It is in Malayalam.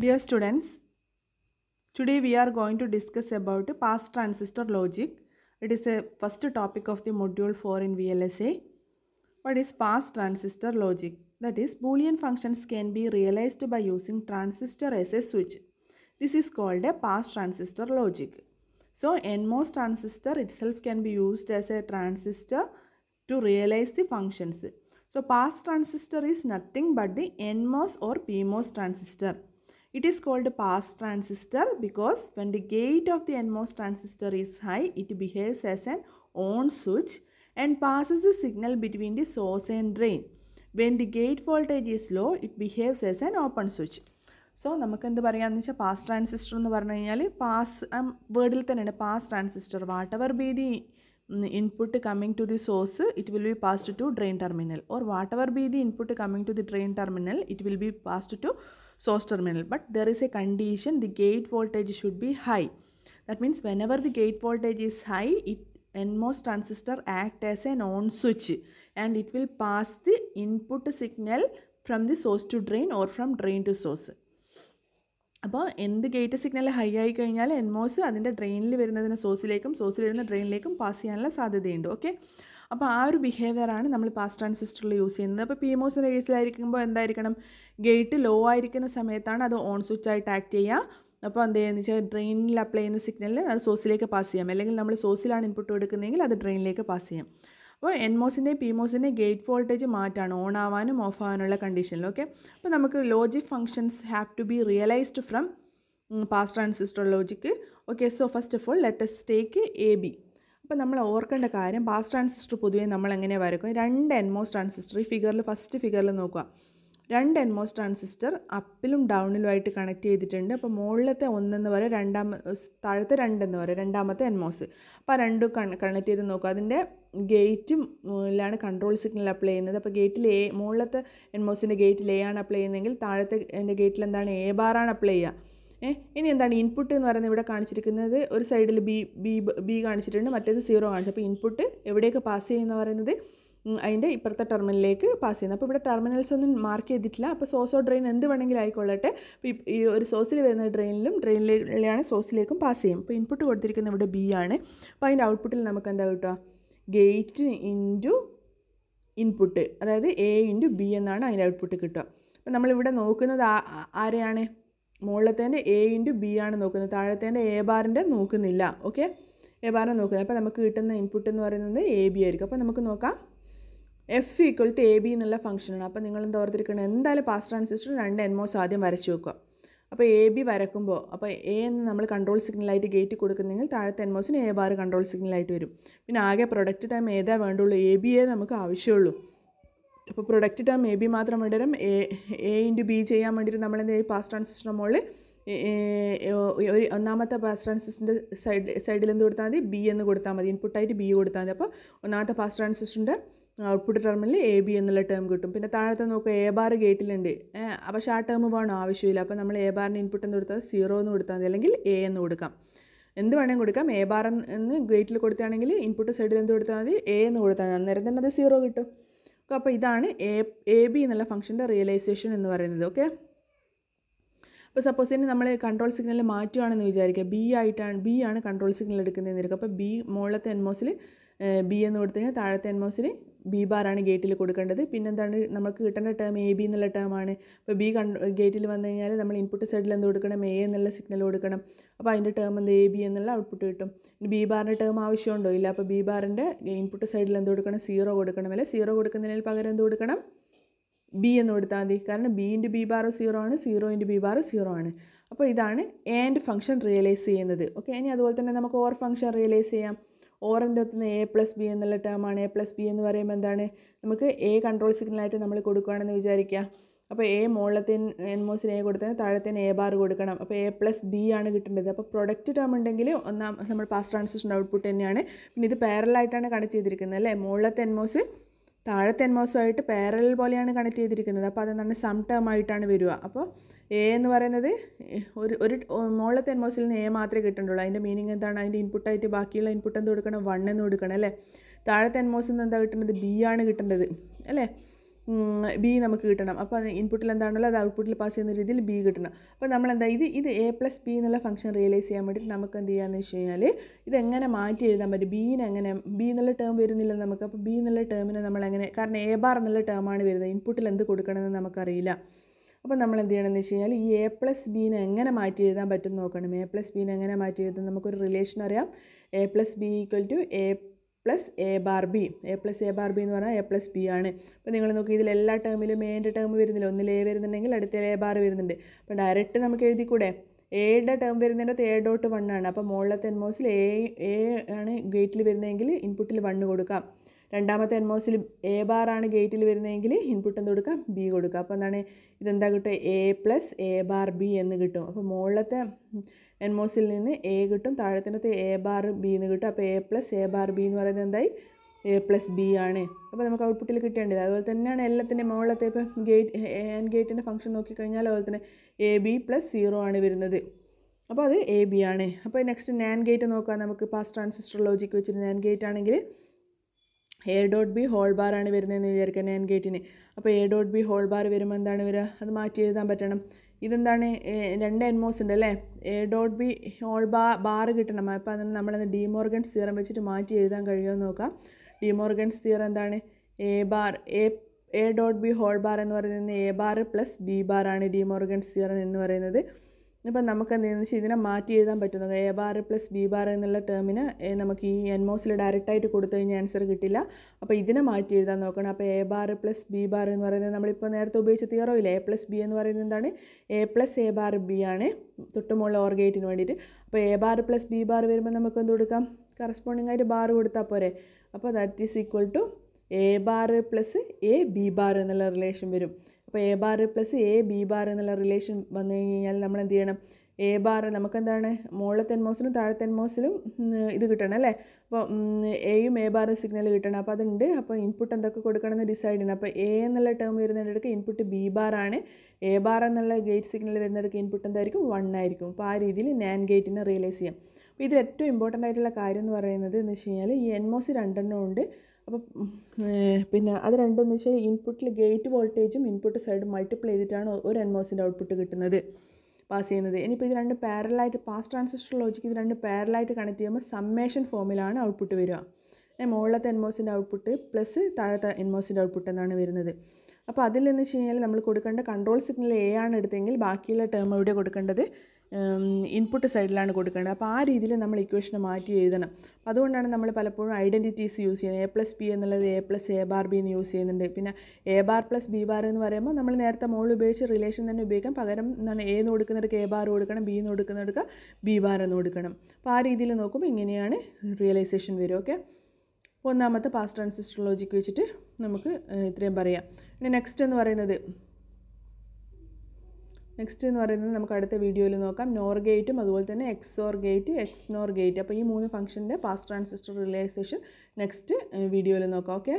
Dear students, today we are going to discuss about pass transistor logic. It is a first topic of the module 4 in VLSA. What is pass transistor logic? That is boolean functions can be realized by using transistor as a switch. This is called a pass transistor logic. So NMOS transistor itself can be used as a transistor to realize the functions. So pass transistor is nothing but the NMOS or PMOS transistor. It is called a pass transistor because when the gate of the NMOS transistor is high, it behaves as an on switch and passes the signal between the source and drain. When the gate voltage is low, it behaves as an open switch. So, നമുക്ക് എന്ത് പറയാമെന്ന് വെച്ചാൽ പാസ് ട്രാൻസിസ്റ്റർ എന്ന് പറഞ്ഞു കഴിഞ്ഞാൽ പാസ് വേർഡിൽ തന്നെയാണ് pass transistor whatever be the input coming to the source it will be passed to drain terminal or whatever be the input coming to the drain terminal it will source terminal but there is a condition the gate voltage should be high that means whenever the gate voltage is high it NMOS transistor act as an on switch and it will pass the input signal from the source to drain or from drain to source appo അപ്പോൾ എന്ത് ഗേറ്റ് സിഗ്നൽ ഹൈ ആയി കഴിഞ്ഞാൽ എൻമോസ് source ഡ്രെയിനിൽ source il irunna drain ഡ്രെയിനിലേക്കും pass ചെയ്യാനുള്ള സാധ്യതയുണ്ട് okay അപ്പോൾ ആ ഒരു ബിഹേവിയറാണ് നമ്മൾ ആൻഡ് ട്രാൻസിസ്റ്ററിൽ യൂസ് ചെയ്യുന്നത് അപ്പോൾ പി എം ഒസിൻ്റെ കേസിലായിരിക്കുമ്പോൾ എന്തായിരിക്കണം ഗേറ്റ് ലോ ആയിരിക്കുന്ന സമയത്താണ് അത് ഓൺ സ്വിച്ച് ആയിട്ട് ആക്ട് ചെയ്യുക അപ്പോൾ എന്ത് ചെയ്യുന്നത് വെച്ചാൽ ഡ്രെയിനിൽ അപ്ലൈ ചെയ്യുന്ന സിഗ്നലിൽ അത് സോസിലേക്ക് പാസ് ചെയ്യാം അല്ലെങ്കിൽ നമ്മൾ സോസിലാണ് ഇൻപുട്ട് കൊടുക്കുന്നതെങ്കിൽ അത് ഡ്രെയിനിലേക്ക് പാസ് ചെയ്യാം അപ്പോൾ എൻമോസിൻ്റെയും പിമോസിൻ്റെയും ഗേറ്റ് വോൾട്ടേജ് മാറ്റാണ് ഓൺ ആവാനും ഓഫ് ആവാനുള്ള കണ്ടീഷനിൽ ഓക്കെ അപ്പോൾ നമുക്ക് logic functions have to be realised from and transistor logic okay so first of all let's take A B ഇപ്പം നമ്മൾ ഓർക്കേണ്ട കാര്യം പാസ് ട്രാൻസിസ്റ്റർ പൊതുവേ നമ്മൾ എങ്ങനെ വരക്കും രണ്ട് എൻമോസ് ട്രാൻസിസ്റ്റർ ഈ ഫിഗറിൽ ഫസ്റ്റ് ഫിഗറിൽ നോക്കുക രണ്ട് എൻമോസ് ട്രാൻസിസ്റ്റർ അപ്പിലും ഡൗണിലുമായിട്ട് കണക്ട് ചെയ്തിട്ടുണ്ട് അപ്പോൾ മുകളിലത്തെ ഒന്നെന്ന് പറയുക രണ്ടാമ താഴത്തെ രണ്ടെന്ന് പറയുക രണ്ടാമത്തെ എൻമോസ് അപ്പോൾ ആ രണ്ടും കണക്ട് ചെയ്ത് നോക്കുക അതിൻ്റെ മുകളിലാണ് കൺട്രോൾ സിഗ്നൽ അപ്ലൈ ചെയ്യുന്നത് അപ്പോൾ ഗേറ്റിൽ എ മുകളിലത്തെ എൻമോസിൻ്റെ ഗേറ്റിൽ എ ആണ് അപ്ലൈ ചെയ്യുന്നതെങ്കിൽ താഴത്തെ എൻ്റെ ഗേറ്റിൽ എന്താണ് എ ബാറാണ് അപ്ലൈ ചെയ്യുക ഇനി എന്താണ് ഇൻപുട്ട് എന്ന് പറയുന്നത് ഇവിടെ കാണിച്ചിരിക്കുന്നത് ഒരു സൈഡിൽ ബി ബി ബി കാണിച്ചിട്ടുണ്ട് മറ്റേത് സീറോ കാണിച്ചു അപ്പോൾ ഇൻപുട്ട് എവിടെയൊക്കെ പാസ് ചെയ്യുമെന്ന് പറയുന്നത് അതിൻ്റെ ഇപ്പുറത്തെ ടെർമിനലിലേക്ക് പാസ് ചെയ്യുന്നത് അപ്പോൾ ഇവിടെ ടെർമിനൽസ് ഒന്നും മാർക്ക് ചെയ്തിട്ടില്ല അപ്പോൾ സോസോ ഡ്രെയിൻ എന്ത് വേണമെങ്കിലും ആയിക്കൊള്ളട്ടെ ഈ ഒരു സോസിൽ വരുന്ന ഡ്രെയിനിലും ഡ്രെയിനിലാണ് സോസിലേക്കും പാസ് ചെയ്യും അപ്പോൾ ഇൻപുട്ട് കൊടുത്തിരിക്കുന്നത് ഇവിടെ ബി ആണ് അപ്പോൾ അതിൻ്റെ ഔട്ട്പുട്ടിൽ നമുക്ക് എന്താ കിട്ടുക ഗേറ്റ് ഇൻറ്റു ഇൻപുട്ട് അതായത് എ ഇൻറ്റു ബി എന്നാണ് അതിൻ്റെ ഔട്ട്പുട്ട് കിട്ടുക അപ്പോൾ നമ്മളിവിടെ നോക്കുന്നത് ആരെയാണ് തന്നെ എ ഇൻറ്റു ബി ആണ് നോക്കുന്നത് താഴത്തേൻ്റെ എ ബാറിൻ്റെ നോക്കുന്നില്ല ഓക്കെ എ ബാറിനെ നോക്കുന്നത് അപ്പോൾ നമുക്ക് കിട്ടുന്ന ഇൻപുട്ട് എന്ന് പറയുന്നത് എ ബി ആയിരിക്കും അപ്പോൾ നമുക്ക് നോക്കാം F equal to A B എന്നുള്ള ഫംഗ്ഷനാണ് അപ്പോൾ നിങ്ങൾ എന്താ ഓർത്തിരിക്കണം എന്തായാലും പാസ് ട്രാൻസിസ്റ്റർ രണ്ട് എൻമോസ് ആദ്യം വരച്ചു വെക്കുക അപ്പോൾ എ ബി വരക്കുമ്പോൾ അപ്പോൾ എ എന്ന് നമ്മൾ കൺട്രോൾ സിഗ്നലായിട്ട് ഗേറ്റ് കൊടുക്കുന്നെങ്കിൽ താഴത്തെ എൻമോസിന് എ ബാർ കൺട്രോൾ സിഗ്നലായിട്ട് വരും പിന്നെ ആകെ പ്രൊഡക്റ്റ് ടൈം ഏതാ വേണ്ടുള്ളൂ എ ബി എ നമുക്ക് ആവശ്യമുള്ളൂ അപ്പോൾ പ്രൊഡക്റ്റ് ടേം എ ബി മാത്രം വേണ്ടിവരും എ എ ഇൻറ്റു ബി ചെയ്യാൻ വേണ്ടിയിട്ട് നമ്മൾ ചെയ്യും പാസ് ട്രാൻസിസ്റ്ററിൻ്റെ മുകളിൽ ഒരു ഒന്നാമത്തെ പാസ് ട്രാൻസിസ്റ്ററിൻ്റെ സൈഡ് സൈഡിൽ എന്ത് കൊടുത്താൽ മതി ബി എന്ന് കൊടുത്താൽ മതി ഇൻപുട്ടായിട്ട് ബി കൊടുത്താൽ മതി അപ്പോൾ ഒന്നാമത്തെ പാസ് ട്രാൻസിസ്റ്ററിൻ്റെ ഔട്ട്പുട്ട് ടേമിൽ എ ബി എന്നുള്ള ടേം കിട്ടും പിന്നെ താഴത്തെ നോക്കുക എ ബാർ ഗേറ്റിലുണ്ട് പക്ഷെ ആ ടേം പോകണം ആവശ്യമില്ല അപ്പോൾ നമ്മൾ എ ബാറിന് ഇൻപുട്ട് എന്ന് കൊടുത്താൽ സീറോ എന്ന് കൊടുത്താൽ മതി അല്ലെങ്കിൽ എ എന്ന് കൊടുക്കാം എന്ത് വേണമെങ്കിൽ കൊടുക്കാം എ ബാർ എന്ന് ഗേറ്റിൽ കൊടുത്താണെങ്കിൽ ഇൻപുട്ട് സൈഡിൽ എന്ത് കൊടുത്താൽ മതി എ എന്ന് കൊടുത്താൽ മതി അന്നേരം തന്നെ അത് സീറോ കിട്ടും സോ അപ്പോൾ ഇതാണ് എ എ ബി എന്നുള്ള ഫംഗ്ഷൻ്റെ റിയലൈസേഷൻ എന്ന് പറയുന്നത് ഓക്കെ അപ്പോൾ സപ്പോസ് ഇനി നമ്മൾ കൺട്രോൾ സിഗ്നൽ മാറ്റുകയാണെന്ന് വിചാരിക്കുക ബി ആയിട്ടാണ് ബി ആണ് കൺട്രോൾ സിഗ്നൽ എടുക്കുന്നതെന്ന് ഇരിക്കുക അപ്പോൾ ബി മുകളിലത്തെ എൻമോസിൽ ബി എന്ന് കൊടുത്തു കഴിഞ്ഞാൽ താഴത്തെ എൻമോസിൽ ബി ബാറാണ് ഗേറ്റിൽ കൊടുക്കേണ്ടത് പിന്നെന്താണ് നമുക്ക് കിട്ടേണ്ട ടേം എ ബി എന്നുള്ള ആണ് ഇപ്പോൾ ബി കൺ ഗേറ്റിൽ വന്നു കഴിഞ്ഞാൽ നമ്മൾ ഇൻപുട്ട് സൈഡിൽ എന്ത് കൊടുക്കണം എ എന്നുള്ള സിഗ്നൽ കൊടുക്കണം അപ്പോൾ അതിൻ്റെ ടേം എന്ത് എ ബി എന്നുള്ള ഔട്ട്പുട്ട് കിട്ടും ഇനി ബി ബാറിൻ്റെ ടേം ആവശ്യമുണ്ടോ ഇല്ല അപ്പോൾ ബി ബാറിൻ്റെ ഇൻപുട്ട് സൈഡിൽ എന്ത് കൊടുക്കണം സീറോ കൊടുക്കണം അല്ലെ സീറോ കൊടുക്കുന്നതിന് പകരം എന്ത് കൊടുക്കണം ബി എന്ന് കൊടുത്താൽ മതി കാരണം B into B bar zero ആണ് zero into B bar zero ആണ് അപ്പോൾ ഇതാണ് ആൻഡ് ഫംഗ്ഷൻ റിയലൈസ് ചെയ്യുന്നത് ഓക്കെ ഇനി അതുപോലെ തന്നെ നമുക്ക് ഓർ ഫംഗ്ഷൻ റിയലൈസ് ചെയ്യാം ഓറിൻ്റെ ഒത്തുന്ന എ പ്ലസ് ബി എന്നുള്ള ടേമാണ് എ പ്ലസ് ബി എന്ന് പറയുമ്പോൾ എന്താണ് നമുക്ക് എ കൺട്രോൾ സിഗ്നലായിട്ട് നമ്മൾ കൊടുക്കുകയാണെന്ന് വിചാരിക്കുക അപ്പോൾ എ മുകളിലത്തെ എൻ മോസിന് എ കൊടുത്താൽ താഴത്തേന് എ ബാർ കൊടുക്കണം അപ്പോൾ എ പ്ലസ് ബി ആണ് കിട്ടേണ്ടത് അപ്പോൾ പ്രൊഡക്റ്റ് ടേം ഉണ്ടെങ്കിൽ ഒന്നാം നമ്മൾ പാസ് ട്രാൻസിഷൻ ഔട്ട്പുട്ട് തന്നെയാണ് പിന്നെ ഇത് പാരലായിട്ടാണ് കണക്ട് ചെയ്തിരിക്കുന്നത് അല്ലേ മുകളിലത്തെ എൻ മോസ് താഴത്തെ എൻ മോസുമായിട്ട് പാരൽ പോലെയാണ് കണക്ട് ചെയ്തിരിക്കുന്നത് അപ്പോൾ അതെന്താണ് സം ടേം ആയിട്ടാണ് വരിക അപ്പോൾ എ എന്ന് പറയുന്നത് ഒരു ഒരു മുകളിലത്തെ എൻമോസിൽ നിന്ന് എ മാത്രമേ കിട്ടുന്നുള്ളൂ അതിൻ്റെ മീനിങ് എന്താണ് അതിൻ്റെ ഇൻപുട്ടായിട്ട് ബാക്കിയുള്ള ഇൻപുട്ട് എന്ത് കൊടുക്കണം വൺ എന്ന് കൊടുക്കണം അല്ലേ താഴെ എൻമോസിൽ നിന്ന് എന്താ കിട്ടുന്നത് ബി ആണ് കിട്ടേണ്ടത് അല്ലേ ബി നമുക്ക് കിട്ടണം അപ്പോൾ അത് ഇൻപുട്ടിൽ എന്താണല്ലോ അത് ഔട്ട്പുട്ടിൽ പാസ് ചെയ്യുന്ന രീതിയിൽ ബി കിട്ടണം അപ്പോൾ നമ്മൾ എന്താ ഇത് ഇത് എ പ്ലസ് ബി എന്നുള്ള ഫംഗ്ഷൻ റിയലൈസ് ചെയ്യാൻ വേണ്ടിയിട്ട് നമുക്ക് എന്ത് ചെയ്യാമെന്ന് വെച്ച് കഴിഞ്ഞാൽ ഇതെങ്ങനെ മാറ്റി എഴുതാൻ പറ്റും ബീനെങ്ങനെ ബി എന്നുള്ള ടേം വരുന്നില്ല നമുക്ക് അപ്പോൾ ബി എന്നുള്ള ടേമിനെ നമ്മൾ കാരണം എ ബാർ എന്നുള്ള ടേമാണ് വരുന്നത് ഇൻപുട്ടിൽ എന്ത് കൊടുക്കണമെന്ന് നമുക്കറിയില്ല അപ്പോൾ നമ്മൾ എന്ത് ചെയ്യണമെന്ന് വെച്ച് കഴിഞ്ഞാൽ ഈ എ പ്ലസ് ബീനെ എങ്ങനെ മാറ്റി എഴുതാൻ പറ്റും നോക്കണം എ പ്ലസ് ബീനെ എങ്ങനെ മാറ്റി എഴുതാൻ നമുക്കൊരു റിലേഷൻ അറിയാം A plus B equal to A plus A bar B A plus A bar B എന്ന് പറഞ്ഞാൽ എ പ്ലസ് ബി ആണ് അപ്പോൾ നിങ്ങൾ നോക്കി ഇതിൽ എല്ലാ ടേമിലും മെയിൻ്റെ ടേം വരുന്നില്ല ഒന്നിൽ എ വരുന്നുണ്ടെങ്കിൽ അടുത്ത എ ബാർ വരുന്നുണ്ട് അപ്പോൾ ഡയറക്റ്റ് നമുക്ക് എഴുതിക്കൂടെ എയുടെ ടേം അകത്ത് എ ഡോട്ട് വൺ ആണ് അപ്പോൾ മുകളിലത്തെ എൻമോസിൽ എ എ ആണ് ഗേറ്റിൽ വരുന്നതെങ്കിൽ ഇൻപുട്ടിൽ വണ്ണ് കൊടുക്കാം രണ്ടാമത്തെ എൻ മോസിൽ എ ആണ് ഗേറ്റിൽ വരുന്നതെങ്കിൽ ഇൻപുട്ട് എന്ത് കൊടുക്കാം ബി കൊടുക്കുക അപ്പോൾ എന്താണ് ഇതെന്താ കിട്ടുക A plus A bar B എന്ന് കിട്ടും അപ്പോൾ മുകളിലത്തെ എൻ മോസിൽ നിന്ന് എ കിട്ടും താഴത്തിനകത്ത് എ ബാർ ബി എന്ന് കിട്ടും അപ്പോൾ A plus A bar B എന്ന് പറയുന്നത് എന്തായി എ പ്ലസ് ബി ആണ് അപ്പോൾ നമുക്ക് ഔട്ട്പുട്ടിൽ കിട്ടേണ്ടത് അതുപോലെ തന്നെയാണ് എല്ലാത്തിൻ്റെ മുകളിലത്തെ ഇപ്പോൾ ഗേറ്റ് ആൻഡ് ഗേറ്റിൻ്റെ ഫംഗ്ഷൻ നോക്കിക്കഴിഞ്ഞാൽ അതുപോലെ തന്നെ എ ബി പ്ലസ് സീറോ ആണ് വരുന്നത് അപ്പോൾ അത് എ ബി ആണ് അപ്പോൾ നെക്സ്റ്റ് നാൻ ഗേറ്റ് നോക്കാം നമുക്ക് പാസ് ട്രാൻസിസ്റ്റർ ലോജിക്ക് വെച്ചിട്ട് നാൻ ഗേറ്റ് ആണെങ്കിൽ എ ഡോട്ട് ബി ഹോൾ ബാറാണ് വരുന്നതെന്ന് വിചാരിക്കുക നയൻ ഗേറ്റിന് അപ്പോൾ A dot B whole bar വരുമ്പോൾ എന്താണ് വരിക അത് മാറ്റി എഴുതാൻ പറ്റണം ഇതെന്താണ് രണ്ട് എൻമോസ് ഉണ്ട് അല്ലേ A dot B whole ba bar കിട്ടണം അപ്പോൾ അതിന് നമ്മളത് ഡിമോർഗൻസ് തിയറം വെച്ചിട്ട് മാറ്റി എഴുതാൻ കഴിയുമെന്ന് നോക്കാം ഡിമോർഗൻസ് തിയറം എന്താണ് A bar A A dot B whole bar എന്ന് പറയുന്നത് എ ബാർ പ്ലസ് ബി ആണ് ഡിമോർഗൻസ് തിയറം എന്ന് പറയുന്നത് ഇപ്പം നമുക്ക് എന്താണെന്ന് വെച്ചാൽ ഇതിനെ മാറ്റി എഴുതാൻ പറ്റുന്നത് A bar plus B bar എന്നുള്ള ടേമിന് നമുക്ക് ഈ എൻമോസിൽ ഡയറക്റ്റായിട്ട് കൊടുത്തു കഴിഞ്ഞാൽ ആൻസർ കിട്ടില്ല അപ്പോൾ ഇതിനെ മാറ്റി എഴുതാൻ നോക്കണം അപ്പോൾ A bar plus B bar എന്ന് പറയുന്നത് നമ്മളിപ്പോൾ നേരത്തെ ഉപയോഗിച്ച തിയറോ ഇല്ല എ പ്ലസ് ബി എന്ന് പറയുന്നത് എന്താണ് A plus A bar B ആണ് തൊട്ടുമുള്ള ഓർഗേറ്റിന് വേണ്ടിയിട്ട് അപ്പോൾ A bar plus B bar വരുമ്പോൾ നമുക്ക് എന്ത് കൊടുക്കാം കറസ്പോണ്ടിങ് ആയിട്ട് ബാർ കൊടുത്താൽ പോരെ അപ്പോൾ that is equal to A bar plus A B bar എന്നുള്ള റിലേഷൻ വരും അപ്പോൾ A bar plus A B bar എന്നുള്ള റിലേഷൻ വന്നു കഴിഞ്ഞ് കഴിഞ്ഞാൽ നമ്മൾ എന്ത് ചെയ്യണം എ ബാർ നമുക്കെന്താണ് മുകളിലെ തെന്മോസിലും താഴെ തെന്മോസിലും ഇത് കിട്ടണം അല്ലേ അപ്പോൾ എയും എ ബാറും സിഗ്നൽ കിട്ടണം അപ്പോൾ അതുണ്ട് അപ്പോൾ ഇൻപുട്ട് എന്തൊക്കെ കൊടുക്കണമെന്ന് ഡിസൈഡ് ചെയ്യണം അപ്പോൾ എ എന്നുള്ള ടേം വരുന്നിടക്ക് ഇൻപുട്ട് ബി ആണ് എ ബാർ എന്നുള്ള ഗേറ്റ് സിഗ്നൽ വരുന്നിടക്ക് ഇൻപുട്ട് എന്തായിരിക്കും വൺ ആയിരിക്കും അപ്പോൾ ആ രീതിയിൽ നാൻ ഗേറ്റിനെ റിയലൈസ് ചെയ്യാം അപ്പോൾ ഇതിൽ ഏറ്റവും ഇമ്പോർട്ടൻ്റ് ആയിട്ടുള്ള കാര്യം എന്ന് പറയുന്നത് എന്ന് വെച്ച് കഴിഞ്ഞാൽ ഈ എൻമോസ് രണ്ടെണ്ണം ഉണ്ട് അപ്പോൾ പിന്നെ അത് എന്ന് വെച്ചാൽ ഇൻപുട്ടിൽ ഗേറ്റ് വോൾട്ടേജും ഇൻപുട്ട് സൈഡും മൾട്ടിപ്ലൈ ചെയ്തിട്ടാണ് ഒരു എൻമോസിൻ്റെ ഔട്ട്പുട്ട് കിട്ടുന്നത് പാസ് ചെയ്യുന്നത് ഇനിയിപ്പോൾ ഇത് രണ്ട് പാരലായിട്ട് പാസ് ട്രാൻസിസ്റ്റർ ലോജിക്ക് ഇത് രണ്ട് പാരലായിട്ട് കണക്ട് ചെയ്യുമ്പോൾ സമ്മേഷൻ ഫോമിലാണ് ഔട്ട്പുട്ട് വരിക മുകളിലത്തെ എൻമോസിൻ്റെ ഔട്ട്പുട്ട് പ്ലസ് താഴത്തെ എൻമോസിൻ്റെ ഔട്ട്പുട്ട് എന്നാണ് വരുന്നത് അപ്പോൾ അതിൽ എന്ന് വെച്ച് കഴിഞ്ഞാൽ നമ്മൾ കൊടുക്കേണ്ട കൺട്രോൾ സിഗ്നൽ എ ആണ് എടുത്തെങ്കിൽ ബാക്കിയുള്ള ടേം എവിടെ കൊടുക്കേണ്ടത് ഇൻപുട്ട് സൈഡിലാണ് കൊടുക്കേണ്ടത് അപ്പോൾ ആ രീതിയിൽ നമ്മൾ ഇക്വേഷനെ മാറ്റി എഴുതണം അതുകൊണ്ടാണ് നമ്മൾ പലപ്പോഴും ഐഡൻറ്റിറ്റീസ് യൂസ് ചെയ്യുന്നത് എ പ്ലസ് പി എന്നുള്ളത് A plus A bar B എന്ന് യൂസ് ചെയ്യുന്നുണ്ട് പിന്നെ A bar plus B bar എന്ന് പറയുമ്പോൾ നമ്മൾ നേരത്തെ മോൾ ഉപയോഗിച്ച് റിലേഷൻ തന്നെ ഉപയോഗിക്കാം പകരം എന്നാണ് എ എന്ന് കൊടുക്കുന്നവർക്ക് എ ബാർ കൊടുക്കണം ബി എന്ന് കൊടുക്കുന്നവർക്ക് ബി ബാർ എന്ന് കൊടുക്കണം അപ്പോൾ ആ രീതിയിൽ നോക്കുമ്പോൾ ഇങ്ങനെയാണ് റിയലൈസേഷൻ വരും ഓക്കെ ഒന്നാമത്തെ പാസ്റ്റ് ട്രാൻസിസ്റ്റർ ലോജിക്ക് വെച്ചിട്ട് നമുക്ക് ഇത്രയും പറയാം പിന്നെ നെക്സ്റ്റ് എന്ന് പറയുന്നത് നെക്സ്റ്റ് എന്ന് പറയുന്നത് നമുക്ക് അടുത്ത വീഡിയോയിൽ നോക്കാം നോർ ഗേറ്റും അതുപോലെ തന്നെ എക്സോർ ഗേറ്റ് എക്സ്നോർ ഗേറ്റ് അപ്പോൾ ഈ മൂന്ന് ഫംഗ്ഷൻ്റെ പാസ് ട്രാൻസിസ്റ്റർ റിലൈസേഷൻ നെക്സ്റ്റ് വീഡിയോയിൽ നോക്കാം ഓക്കെ